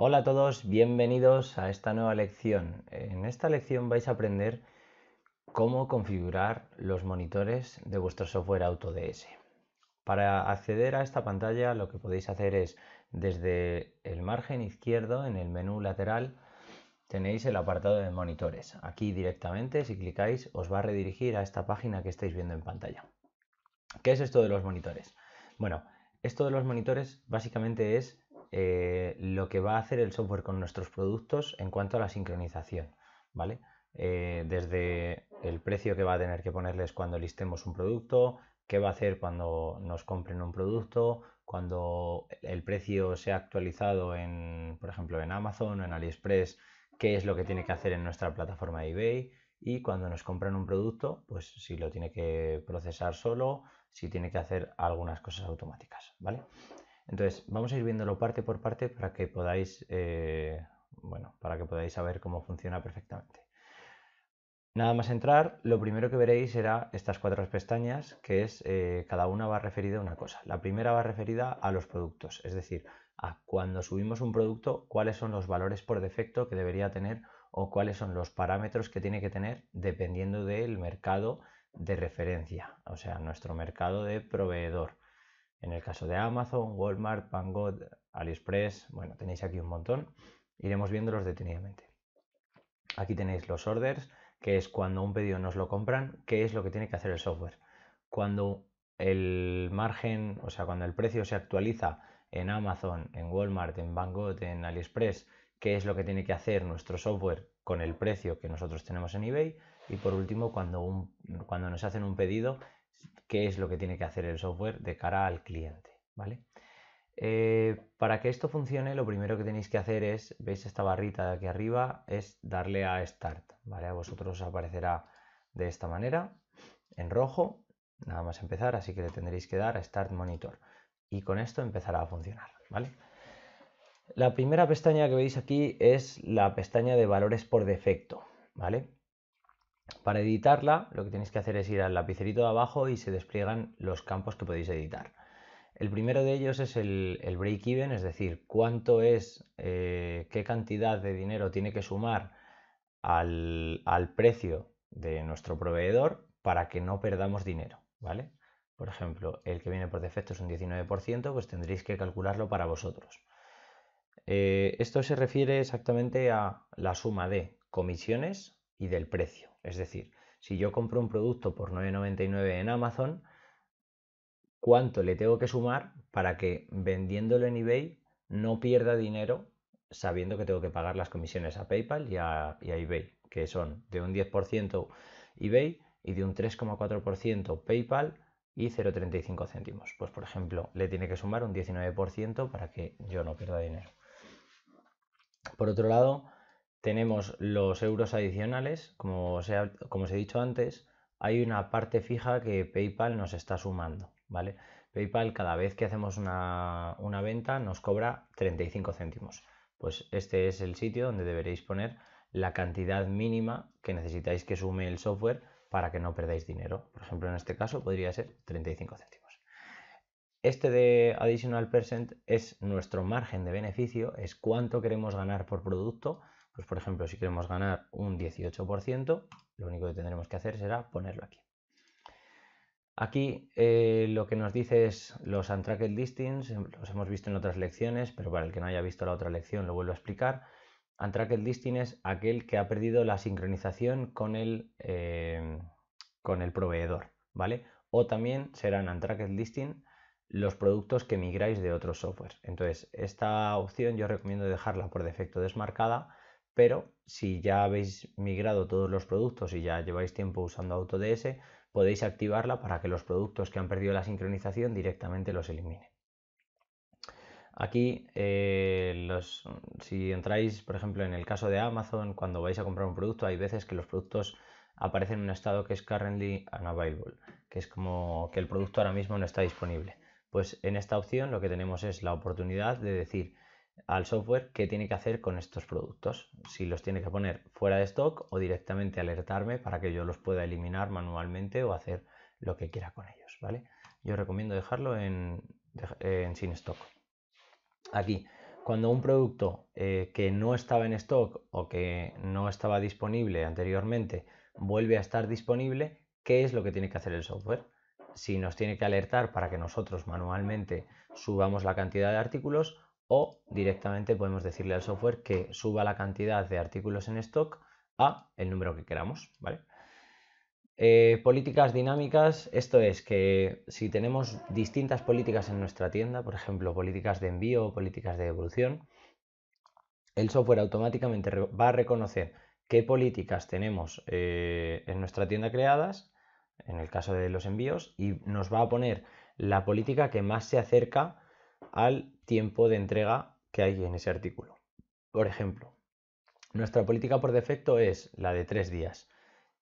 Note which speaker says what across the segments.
Speaker 1: Hola a todos, bienvenidos a esta nueva lección. En esta lección vais a aprender cómo configurar los monitores de vuestro software AutoDS. Para acceder a esta pantalla lo que podéis hacer es desde el margen izquierdo en el menú lateral tenéis el apartado de monitores. Aquí directamente si clicáis os va a redirigir a esta página que estáis viendo en pantalla. ¿Qué es esto de los monitores? Bueno, esto de los monitores básicamente es eh, lo que va a hacer el software con nuestros productos en cuanto a la sincronización, ¿vale? Eh, desde el precio que va a tener que ponerles cuando listemos un producto, qué va a hacer cuando nos compren un producto, cuando el precio se ha actualizado en, por ejemplo, en Amazon o en AliExpress, qué es lo que tiene que hacer en nuestra plataforma eBay y cuando nos compran un producto, pues si lo tiene que procesar solo, si tiene que hacer algunas cosas automáticas, ¿vale? Entonces, vamos a ir viéndolo parte por parte para que podáis, eh, bueno, para que podáis saber cómo funciona perfectamente. Nada más entrar, lo primero que veréis será estas cuatro pestañas, que es eh, cada una va referida a una cosa. La primera va referida a los productos, es decir, a cuando subimos un producto, cuáles son los valores por defecto que debería tener o cuáles son los parámetros que tiene que tener dependiendo del mercado de referencia, o sea, nuestro mercado de proveedor. En el caso de Amazon, Walmart, Pangod, AliExpress, bueno, tenéis aquí un montón. Iremos viéndolos detenidamente. Aquí tenéis los orders, que es cuando un pedido nos lo compran, qué es lo que tiene que hacer el software. Cuando el margen, o sea, cuando el precio se actualiza en Amazon, en Walmart, en Banggood, en AliExpress, qué es lo que tiene que hacer nuestro software con el precio que nosotros tenemos en eBay. Y por último, cuando, cuando nos hacen un pedido, qué es lo que tiene que hacer el software de cara al cliente, ¿vale? Eh, para que esto funcione, lo primero que tenéis que hacer es, veis esta barrita de aquí arriba, es darle a Start, ¿vale? A vosotros os aparecerá de esta manera, en rojo, nada más empezar, así que le tendréis que dar a Start Monitor. Y con esto empezará a funcionar, ¿vale? La primera pestaña que veis aquí es la pestaña de valores por defecto, ¿vale? Para editarla, lo que tenéis que hacer es ir al lapicerito de abajo y se despliegan los campos que podéis editar. El primero de ellos es el, break-even, es decir, cuánto es, eh, qué cantidad de dinero tiene que sumar al, precio de nuestro proveedor para que no perdamos dinero, ¿vale? Por ejemplo, el que viene por defecto es un 19%, pues tendréis que calcularlo para vosotros. Eh, esto se refiere exactamente a la suma de comisiones y del precio. Es decir, si yo compro un producto por 9,99 en Amazon, ¿cuánto le tengo que sumar para que vendiéndolo en eBay no pierda dinero sabiendo que tengo que pagar las comisiones a PayPal y a, eBay, que son de un 10% eBay y de un 3,4% PayPal y 0,35 céntimos. Pues por ejemplo, le tiene que sumar un 19% para que yo no pierda dinero. Por otro lado, tenemos los euros adicionales, como os, he, como os he dicho antes, hay una parte fija que PayPal nos está sumando, ¿vale? PayPal cada vez que hacemos una, una venta nos cobra 35 céntimos. Pues este es el sitio donde deberéis poner la cantidad mínima que necesitáis que sume el software para que no perdáis dinero. Por ejemplo, en este caso podría ser 35 céntimos. Este de additional percent es nuestro margen de beneficio, es cuánto queremos ganar por producto pues, por ejemplo, si queremos ganar un 18%, lo único que tendremos que hacer será ponerlo aquí. Aquí eh, lo que nos dice es los untracked listings, em, los hemos visto en otras lecciones, pero para el que no haya visto la otra lección lo vuelvo a explicar. Untracked listing es aquel que ha perdido la sincronización con el, em, proveedor, ¿vale? O también serán untracked listing los productos que migráis de otros softwares. Entonces, esta opción yo recomiendo dejarla por defecto desmarcada pero si ya habéis migrado todos los productos y ya lleváis tiempo usando AutoDS, podéis activarla para que los productos que han perdido la sincronización directamente los elimine. Aquí, eh, si entráis, por ejemplo, en el caso de Amazon, cuando vais a comprar un producto, hay veces que los productos aparecen en un estado que es currently unavailable, que es como que el producto ahora mismo no está disponible. Pues en esta opción lo que tenemos es la oportunidad de decir, al software qué tiene que hacer con estos productos, si los tiene que poner fuera de stock o directamente alertarme para que yo los pueda eliminar manualmente o hacer lo que quiera con ellos, ¿vale? Yo recomiendo dejarlo en, sin stock. Aquí, cuando un producto eh, que no estaba en stock o que no estaba disponible anteriormente vuelve a estar disponible, ¿qué es lo que tiene que hacer el software? Si nos tiene que alertar para que nosotros manualmente subamos la cantidad de artículos o directamente podemos decirle al software que suba la cantidad de artículos en stock a el número que queramos, ¿vale? Eh, políticas dinámicas, esto es que si tenemos distintas políticas en nuestra tienda, por ejemplo, políticas de envío o políticas de devolución, el software automáticamente va a reconocer qué políticas tenemos eh, en nuestra tienda creadas, en el caso de los envíos, y nos va a poner la política que más se acerca al tiempo de entrega que hay en ese artículo. Por ejemplo, nuestra política por defecto es la de tres días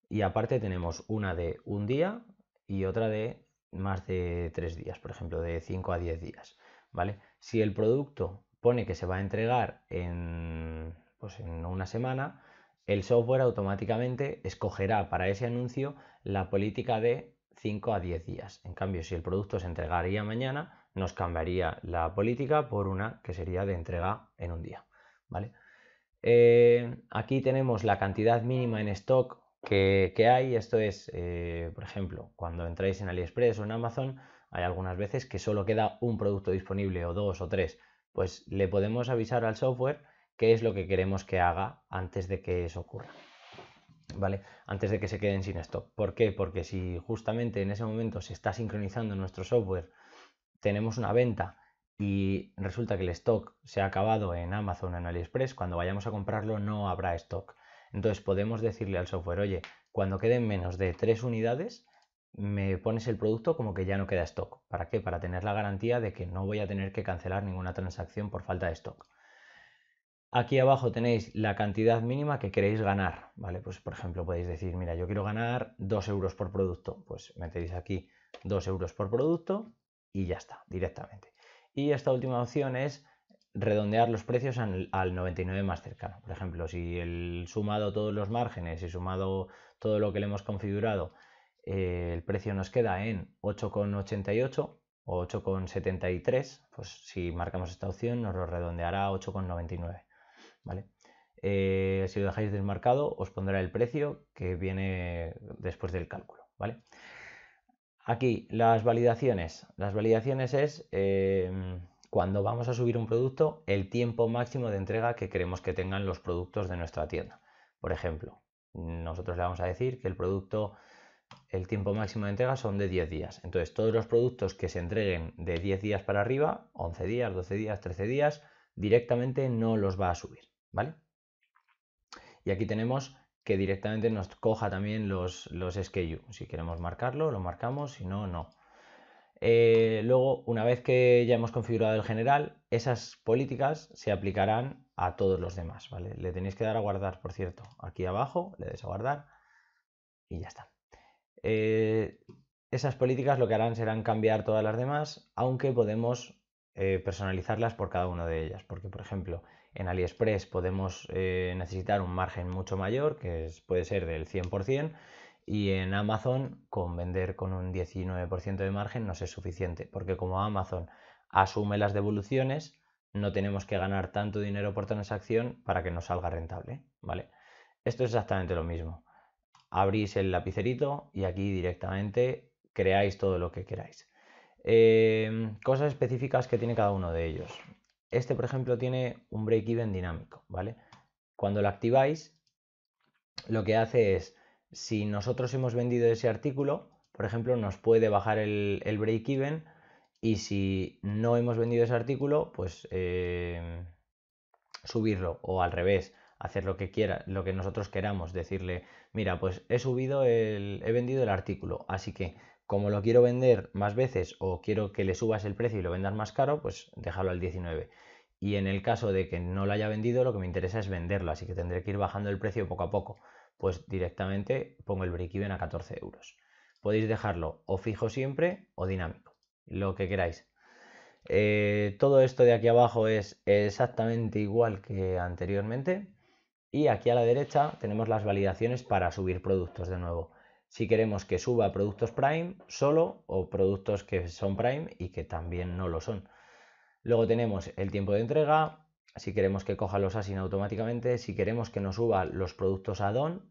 Speaker 1: y aparte tenemos una de un día y otra de más de tres días, por ejemplo, de 5 a 10 días. ¿vale? Si el producto pone que se va a entregar en, pues en una semana, el software automáticamente escogerá para ese anuncio la política de 5 a 10 días. En cambio, si el producto se entregaría mañana, nos cambiaría la política por una que sería de entrega en un día. ¿vale? Eh, aquí tenemos la cantidad mínima en stock que, hay. Esto es, eh, por ejemplo, cuando entráis en AliExpress o en Amazon, hay algunas veces que solo queda un producto disponible o dos o tres. Pues le podemos avisar al software qué es lo que queremos que haga antes de que eso ocurra. ¿vale? Antes de que se queden sin stock. ¿Por qué? Porque si justamente en ese momento se está sincronizando nuestro software, tenemos una venta y resulta que el stock se ha acabado en Amazon o en AliExpress, cuando vayamos a comprarlo no habrá stock. Entonces podemos decirle al software, oye, cuando queden menos de tres unidades, me pones el producto como que ya no queda stock. ¿Para qué? Para tener la garantía de que no voy a tener que cancelar ninguna transacción por falta de stock. Aquí abajo tenéis la cantidad mínima que queréis ganar, ¿vale? Pues por ejemplo podéis decir, mira, yo quiero ganar 2 euros por producto, pues meteréis aquí 2 euros por producto y ya está, directamente. Y esta última opción es redondear los precios al, 99 más cercano. Por ejemplo, si el sumado todos los márgenes y sumado todo lo que le hemos configurado, eh, el precio nos queda en 8,88 o 8,73, pues si marcamos esta opción nos lo redondeará a 8,99. ¿vale? Eh, si lo dejáis desmarcado, os pondrá el precio que viene después del cálculo, ¿vale? Aquí, las validaciones. Las validaciones es eh, cuando vamos a subir un producto, el tiempo máximo de entrega que queremos que tengan los productos de nuestra tienda. Por ejemplo, nosotros le vamos a decir que el producto, el tiempo máximo de entrega son de 10 días. Entonces, todos los productos que se entreguen de 10 días para arriba, 11 días, 12 días, 13 días, directamente no los va a subir. Y aquí tenemos que directamente nos coja también los, los SKU. Si queremos marcarlo, lo marcamos, si no, no. Eh, luego, una vez que ya hemos configurado el general, esas políticas se aplicarán a todos los demás, ¿vale? Le tenéis que dar a guardar, por cierto. Aquí abajo le des a guardar y ya está. Eh, esas políticas lo que harán serán cambiar todas las demás, aunque podemos eh, personalizarlas por cada una de ellas. Porque, por ejemplo, en AliExpress podemos eh, necesitar un margen mucho mayor, que puede ser del 100%, y en Amazon con vender con un 19% de margen no es suficiente, porque como Amazon asume las devoluciones, no tenemos que ganar tanto dinero por transacción para que nos salga rentable, ¿vale? Esto es exactamente lo mismo. Abrís el lapicerito y aquí directamente creáis todo lo que queráis. Eh, cosas específicas que tiene cada uno de ellos. Este, por ejemplo, tiene un break-even dinámico, ¿vale? Cuando lo activáis, lo que hace es, si nosotros hemos vendido ese artículo, por ejemplo, nos puede bajar el, break-even y si no hemos vendido ese artículo, pues eh, subirlo o al revés, hacer lo que quiera, lo que nosotros queramos, decirle, mira, pues he subido el, he vendido el artículo, así que como lo quiero vender más veces o quiero que le subas el precio y lo vendas más caro, pues déjalo al 19. Y en el caso de que no lo haya vendido, lo que me interesa es venderlo, así que tendré que ir bajando el precio poco a poco. Pues directamente pongo el break-even a 14 euros. Podéis dejarlo o fijo siempre o dinámico, lo que queráis. Eh, todo esto de aquí abajo es exactamente igual que anteriormente. Y aquí a la derecha tenemos las validaciones para subir productos de nuevo si queremos que suba productos Prime solo o productos que son Prime y que también no lo son. Luego tenemos el tiempo de entrega, si queremos que coja los asin automáticamente, si queremos que nos suba los productos add-on,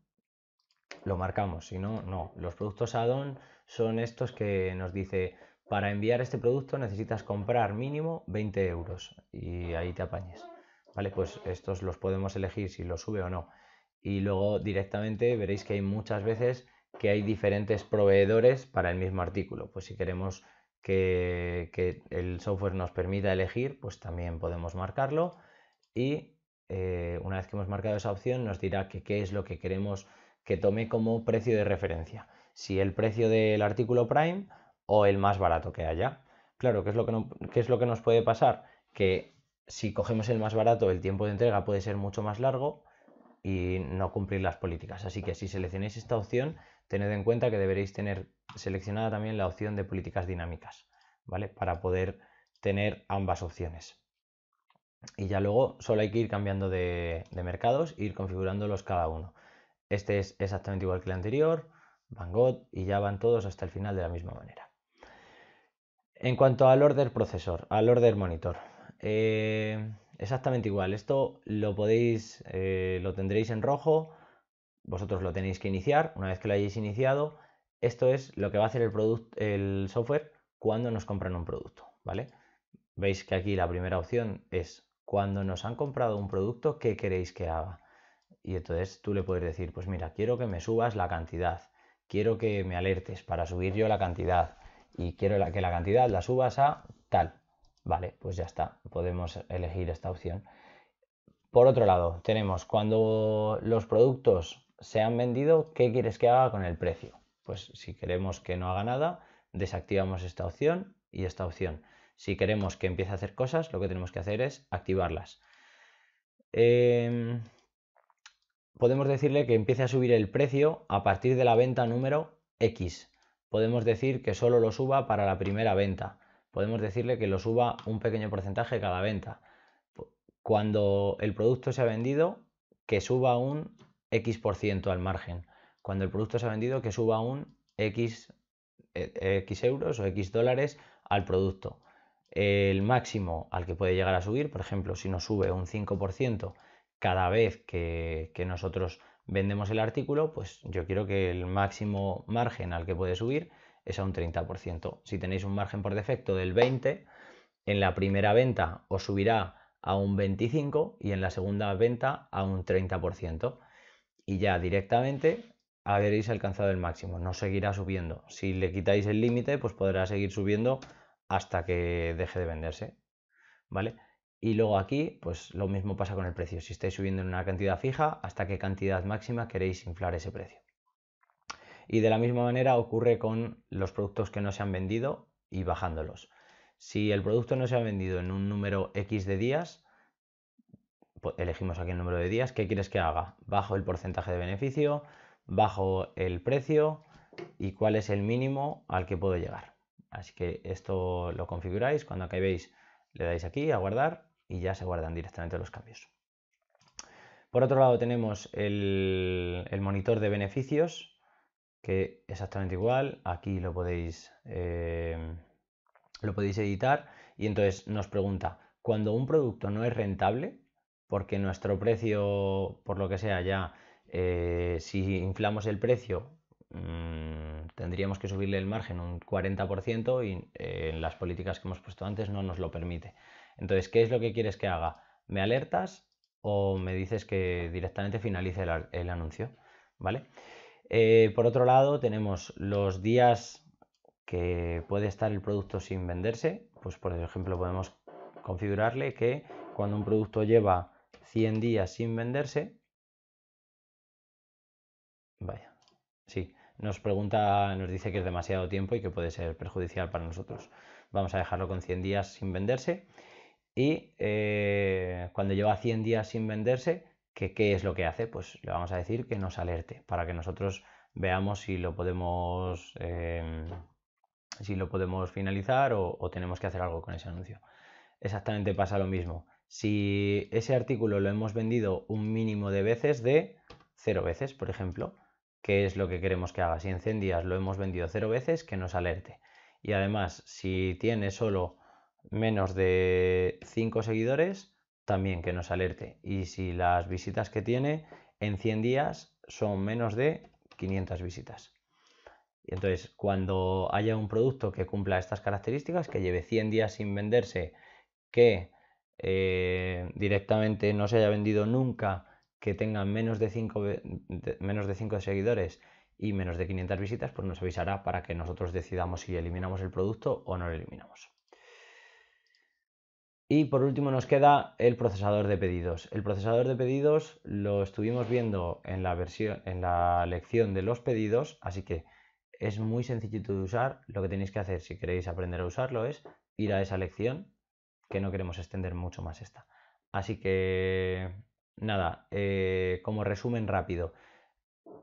Speaker 1: lo marcamos, si no, no. Los productos add-on son estos que nos dice, para enviar este producto necesitas comprar mínimo 20 euros y ahí te apañes. Vale, pues estos los podemos elegir si los sube o no. Y luego directamente veréis que hay muchas veces que hay diferentes proveedores para el mismo artículo. Pues si queremos que, el software nos permita elegir, pues también podemos marcarlo y eh, una vez que hemos marcado esa opción nos dirá que qué es lo que queremos que tome como precio de referencia. Si el precio del artículo Prime o el más barato que haya. Claro, ¿qué es lo qué es lo que nos puede pasar? Que si cogemos el más barato, el tiempo de entrega puede ser mucho más largo y no cumplir las políticas. Así que si seleccionáis esta opción, tened en cuenta que deberéis tener seleccionada también la opción de políticas dinámicas, ¿vale? Para poder tener ambas opciones. Y ya luego solo hay que ir cambiando de, mercados ir configurándolos cada uno. Este es exactamente igual que el anterior, Van y ya van todos hasta el final de la misma manera. En cuanto al order procesor, al order monitor. Eh, exactamente igual. Esto lo podéis, eh, lo tendréis en rojo, vosotros lo tenéis que iniciar. Una vez que lo hayáis iniciado, esto es lo que va a hacer el, el software cuando nos compran un producto, ¿vale? Veis que aquí la primera opción es cuando nos han comprado un producto, ¿qué queréis que haga? Y entonces tú le puedes decir, pues mira, quiero que me subas la cantidad, quiero que me alertes para subir yo la cantidad y quiero que la cantidad la subas a tal. Vale, pues ya está, podemos elegir esta opción. Por otro lado, tenemos cuando los productos se han vendido, ¿qué quieres que haga con el precio? Pues si queremos que no haga nada, desactivamos esta opción y esta opción. Si queremos que empiece a hacer cosas, lo que tenemos que hacer es activarlas. Em, podemos decirle que empiece a subir el precio a partir de la venta número X. Podemos decir que solo lo suba para la primera venta podemos decirle que lo suba un pequeño porcentaje cada venta. Cuando el producto se ha vendido, que suba un X% al margen. Cuando el producto se ha vendido, que suba un X, X e, euros o X dólares al producto. El máximo al que puede llegar a subir, por ejemplo, si nos sube un 5% cada vez que, que nosotros vendemos el artículo, pues yo quiero que el máximo margen al que puede subir es a un 30%. Si tenéis un margen por defecto del 20%, en la primera venta os subirá a un 25% y en la segunda venta a un 30%. Y ya directamente habréis alcanzado el máximo, no seguirá subiendo. Si le quitáis el límite, pues podrá seguir subiendo hasta que deje de venderse. ¿Vale? Y luego aquí, pues lo mismo pasa con el precio. Si estáis subiendo en una cantidad fija, ¿hasta qué cantidad máxima queréis inflar ese precio? Y de la misma manera ocurre con los productos que no se han vendido y bajándolos. Si el producto no se ha vendido en un número X de días, pues elegimos aquí el número de días, ¿qué quieres que haga? Bajo el porcentaje de beneficio, bajo el precio y cuál es el mínimo al que puedo llegar. Así que esto lo configuráis, cuando acabéis le dais aquí a guardar y ya se guardan directamente los cambios. Por otro lado tenemos el monitor de beneficios, que exactamente igual, aquí lo podéis, eh, lo podéis editar y entonces nos pregunta, cuando un producto no es rentable, porque nuestro precio, por lo que sea ya, eh, si inflamos el precio, mm, tendríamos que subirle el margen un 40% y eh, en las políticas que hemos puesto antes no nos lo permite. Entonces, ¿qué es lo que quieres que haga? ¿Me alertas o me dices que directamente finalice el, el anuncio? ¿Vale? Eh, por otro lado, tenemos los días que puede estar el producto sin venderse. Pues por ejemplo, podemos configurarle que cuando un producto lleva 100 días sin venderse, vaya, sí, nos pregunta, nos dice que es demasiado tiempo y que puede ser perjudicial para nosotros. Vamos a dejarlo con 100 días sin venderse. Y eh, cuando lleva 100 días sin venderse, qué es lo que hace, pues le vamos a decir que nos alerte para que nosotros veamos si lo podemos, em, si lo podemos finalizar o, o, tenemos que hacer algo con ese anuncio. Exactamente pasa lo mismo. Si ese artículo lo hemos vendido un mínimo de veces de cero veces, por ejemplo, ¿qué es lo que queremos que haga? Si en 100 días lo hemos vendido cero veces, que nos alerte. Y además, si tiene solo menos de 5 seguidores, también que nos alerte. Y si las visitas que tiene en 100 días son menos de 500 visitas. Entonces, cuando haya un producto que cumpla estas características, que lleve 100 días sin venderse, que eh, directamente no se haya vendido nunca, que tenga menos de 5 menos de 5 seguidores y menos de 500 visitas, pues nos avisará para que nosotros decidamos si eliminamos el producto o no lo eliminamos. Y por último nos queda el procesador de pedidos. El procesador de pedidos lo estuvimos viendo en la, versión, en la lección de los pedidos, así que es muy sencillito de usar. Lo que tenéis que hacer si queréis aprender a usarlo es ir a esa lección, que no queremos extender mucho más esta. Así que nada, eh, como resumen rápido,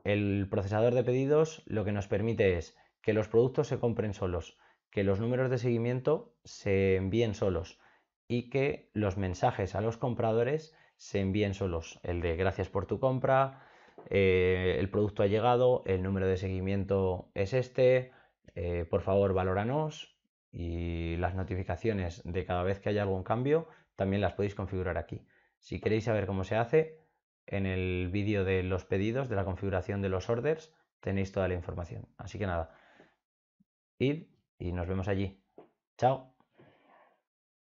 Speaker 1: el procesador de pedidos lo que nos permite es que los productos se compren solos, que los números de seguimiento se envíen solos y que los mensajes a los compradores se envíen solos. El de gracias por tu compra, eh, el producto ha llegado, el número de seguimiento es este, eh, por favor valóranos y las notificaciones de cada vez que haya algún cambio también las podéis configurar aquí. Si queréis saber cómo se hace, en el vídeo de los pedidos, de la configuración de los orders, tenéis toda la información. Así que nada, id y nos vemos allí. Chao.